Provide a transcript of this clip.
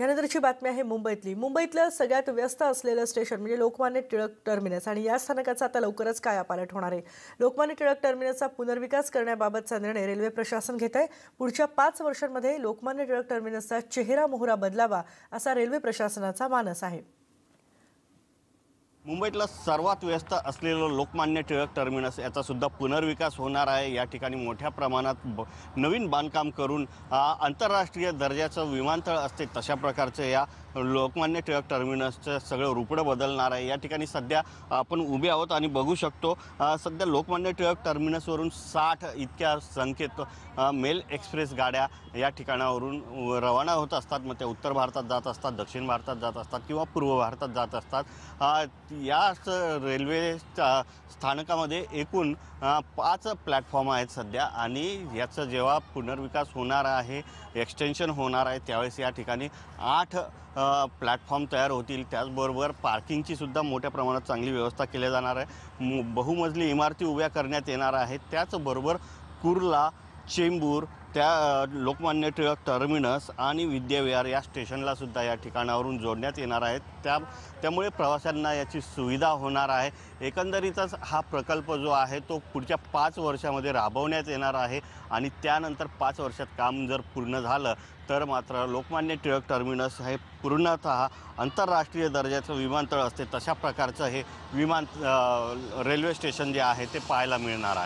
यानंतरची बातमी आहे मुंबईतली मुंबईतलं सगळ्यात व्यस्त असलेलं स्टेशन म्हणजे लोकमान्य टिळक टर्मिनस आणि या स्थानकाचा आता लवकरच काय अपालट होणार आहे लोकमान्य टिळक टर्मिनसचा पुनर्विकास करण्याबाबतचा निर्णय रेल्वे प्रशासन घेत आहे पुढच्या पाच वर्षांमध्ये लोकमान्य टिळक टर्मिनसचा चेहरा मोहरा बदलावा असा रेल्वे प्रशासनाचा मानस आहे मुंबईतला सर्वात व्यस्त असलेलं लोकमान्य टिळक टर्मिनस याचासुद्धा पुनर्विकास होणार आहे या ठिकाणी मोठ्या प्रमाणात ब नवीन बांधकाम करून आंतरराष्ट्रीय दर्जाचं विमानतळ असते तशा प्रकारचं या लोकमान्य टिळक टर्मिनसचं सगळं रुपडं बदलणार आहे या ठिकाणी सध्या आपण उभे आहोत आणि बघू शकतो सध्या लोकमान्य टिळक टर्मिनसवरून साठ इतक्या संख्येत मेल एक्सप्रेस गाड्या या ठिकाणावरून रवाना होत असतात मग त्या उत्तर भारतात जात असतात दक्षिण भारतात जात असतात किंवा पूर्व भारतात जात असतात या रेल्वेच्या स्थानकामध्ये एकूण पाच प्लॅटफॉर्म आहेत सध्या आणि याचा जेव्हा पुनर्विकास होणार आहे एक्सटेन्शन होणार आहे त्यावेळेस या ठिकाणी आठ प्लॅटफॉर्म तयार होतील त्याचबरोबर पार्किंगची सुद्धा मोठ्या प्रमाणात चांगली व्यवस्था केली जाणार आहे बहुमजली इमारती उभ्या करण्यात येणार आहेत त्याचबरोबर कुर्ला चेंबूर त्या लोकमान्य टिळक टर्मिनस आणि विद्याविहार या स्टेशनलासुद्धा या ठिकाणावरून जोडण्यात येणार आहेत त्या त्यामुळे प्रवाशांना याची सुविधा होणार आहे एकंदरीतच हा प्रकल्प जो आहे तो पुढच्या पाच वर्षामध्ये राबवण्यात येणार आहे आणि त्यानंतर पाच वर्षात काम जर पूर्ण झालं तर मात्र लोकमान्य टिळक टर्मिनस हे पूर्णत आंतरराष्ट्रीय दर्जाचं विमानतळ असते तशा प्रकारचं हे विमान रेल्वे स्टेशन जे आहे ते पाहायला मिळणार आहे